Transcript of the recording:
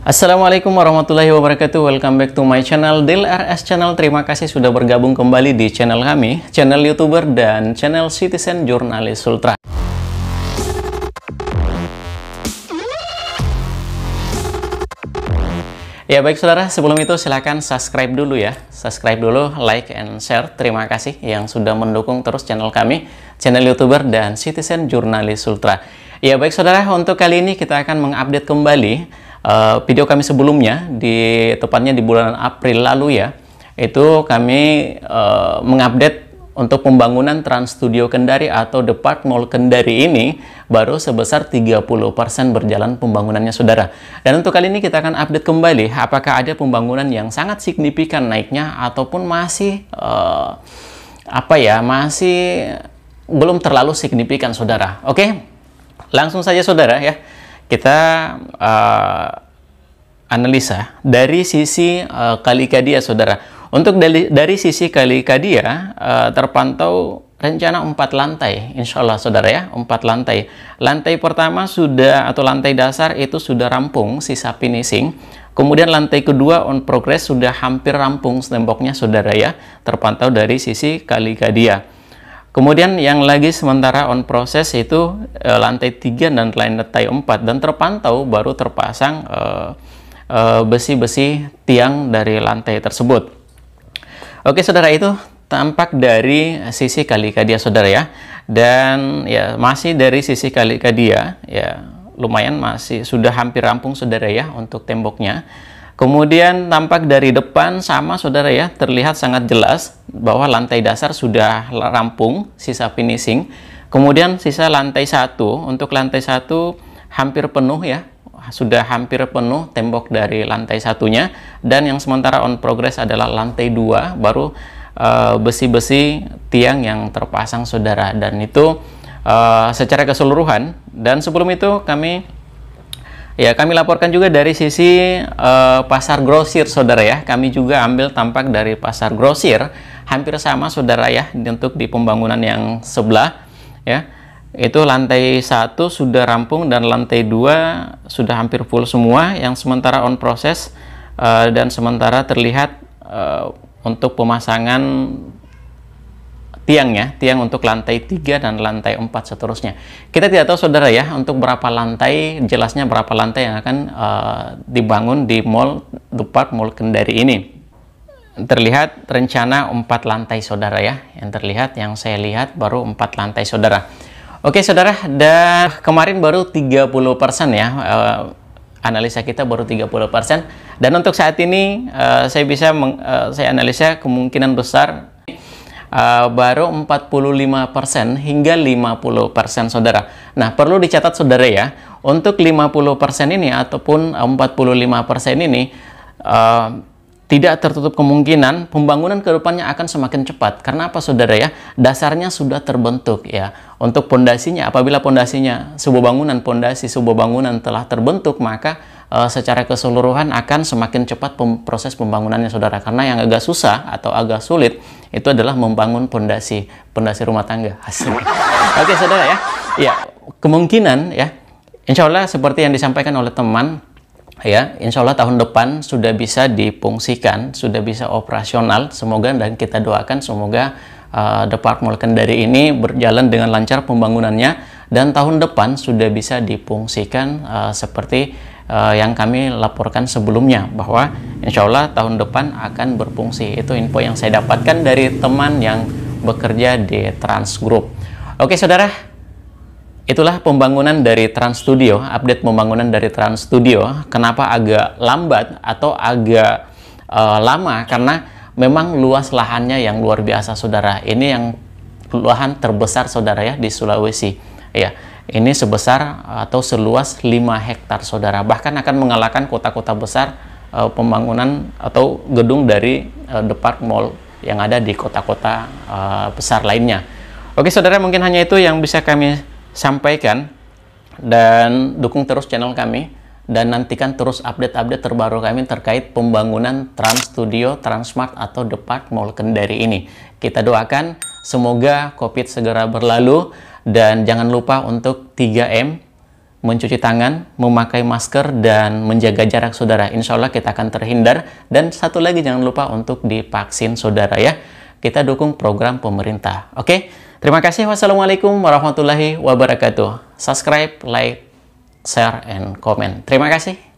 Assalamualaikum warahmatullahi wabarakatuh Welcome back to my channel Deal RS Channel Terima kasih sudah bergabung kembali di channel kami Channel Youtuber dan channel Citizen Jurnalis Sultra. Ya baik saudara, sebelum itu silahkan subscribe dulu ya. Subscribe dulu, like and share. Terima kasih yang sudah mendukung terus channel kami, channel youtuber dan citizen jurnalis Sultra. Ya baik saudara, untuk kali ini kita akan mengupdate kembali Eh, video kami sebelumnya di tepatnya di bulan April lalu ya itu kami uh, mengupdate untuk pembangunan Trans Studio Kendari atau The Park Mall Kendari ini baru sebesar 30% berjalan pembangunannya saudara. Dan untuk kali ini kita akan update kembali apakah ada pembangunan yang sangat signifikan naiknya ataupun masih uh, apa ya masih belum terlalu signifikan saudara. Oke, langsung saja saudara ya kita uh, analisa dari sisi uh, eh, Kalikadia, saudara. Untuk dari, dari sisi Kalikadia uh, eh, terpantau rencana empat lantai, insya Allah saudara ya, empat lantai. Lantai pertama sudah atau lantai dasar itu sudah rampung, sisa finishing. Kemudian lantai kedua on progress sudah hampir rampung temboknya saudara ya, terpantau dari sisi Kalikadia. Kemudian yang lagi sementara on proses itu e, lantai 3 dan lantai 4 dan terpantau baru terpasang eh, eh, besi-besi tiang dari lantai tersebut. Oke saudara itu tampak dari sisi kali Kalikadia saudara ya. Dan ya masih dari sisi kali Kalikadia ya lumayan masih sudah hampir rampung saudara ya untuk temboknya. Kemudian tampak dari depan sama saudara ya, terlihat sangat jelas bahwa lantai dasar sudah rampung sisa finishing. Kemudian sisa lantai satu, untuk lantai satu hampir penuh ya, sudah hampir penuh tembok dari lantai satunya dan yang sementara on progress adalah lantai dua baru eh, besi-besi uh, tiang yang terpasang saudara dan itu uh, secara keseluruhan dan sebelum itu kami Ya, kami laporkan juga dari sisi uh, pasar grosir, saudara ya. Kami juga ambil tampak dari pasar grosir, hampir sama, saudara ya, untuk di pembangunan yang sebelah, ya. Itu lantai satu sudah rampung dan lantai dua sudah hampir full semua. Yang sementara on proses uh, dan sementara terlihat uh, untuk pemasangan Tiangnya, tiang untuk lantai 3 dan lantai 4 seterusnya. Kita tidak tahu saudara ya, untuk berapa lantai, jelasnya berapa lantai yang akan uh, dibangun di Mall Dupak Mall Kendari ini. Terlihat rencana 4 lantai saudara ya, yang terlihat, yang saya lihat baru 4 lantai saudara. Oke saudara, dan kemarin baru 30% ya, uh, analisa kita baru 30%. Dan untuk saat ini uh, saya bisa meng, uh, saya analisa kemungkinan besar uh, baru 45% hingga 50% saudara. Nah, perlu dicatat saudara ya, untuk 50% ini ataupun 45% ini uh, tidak tertutup kemungkinan pembangunan kedepannya akan semakin cepat. Karena apa Saudara ya? Dasarnya sudah terbentuk ya. Untuk pondasinya apabila pondasinya sebuah bangunan, pondasi sebuah bangunan telah terbentuk, maka Eh, secara keseluruhan akan semakin cepat pem proses pembangunannya saudara karena yang agak susah atau agak sulit itu adalah membangun pondasi pondasi rumah tangga hasil oke okay, saudara ya ya kemungkinan ya insya Allah seperti yang disampaikan oleh teman ya insya Allah tahun depan sudah bisa dipungsikan sudah bisa operasional semoga dan kita doakan semoga uh, Departemen Kendari ini berjalan dengan lancar pembangunannya dan tahun depan sudah bisa dipungsikan uh, seperti uh, yang kami laporkan sebelumnya bahwa insya Allah tahun depan akan berfungsi. Itu info yang saya dapatkan dari teman yang bekerja di Trans Group. Oke saudara, itulah pembangunan dari Trans Studio, update pembangunan dari Trans Studio. Kenapa agak lambat atau agak uh, lama? Karena memang luas lahannya yang luar biasa saudara. Ini yang lahan terbesar saudara ya di Sulawesi. Ya ini sebesar eh, atau seluas 5 hektar saudara bahkan akan mengalahkan kota-kota besar uh, pembangunan atau gedung dari uh, The Mall yang ada di kota-kota uh, besar lainnya. Oke saudara mungkin hanya itu yang bisa kami sampaikan dan dukung terus channel kami dan nantikan terus update-update terbaru kami terkait pembangunan Trans Studio, Transmart atau The Park Mall Kendari ini. Kita doakan Semoga COVID segera berlalu dan jangan lupa untuk 3M, mencuci tangan, memakai masker, dan menjaga jarak saudara. Insya Allah kita akan terhindar. Dan satu lagi jangan lupa untuk divaksin saudara ya. Kita dukung program pemerintah. Oke, terima kasih. Wassalamualaikum warahmatullahi wabarakatuh. Subscribe, like, share, and comment. Terima kasih.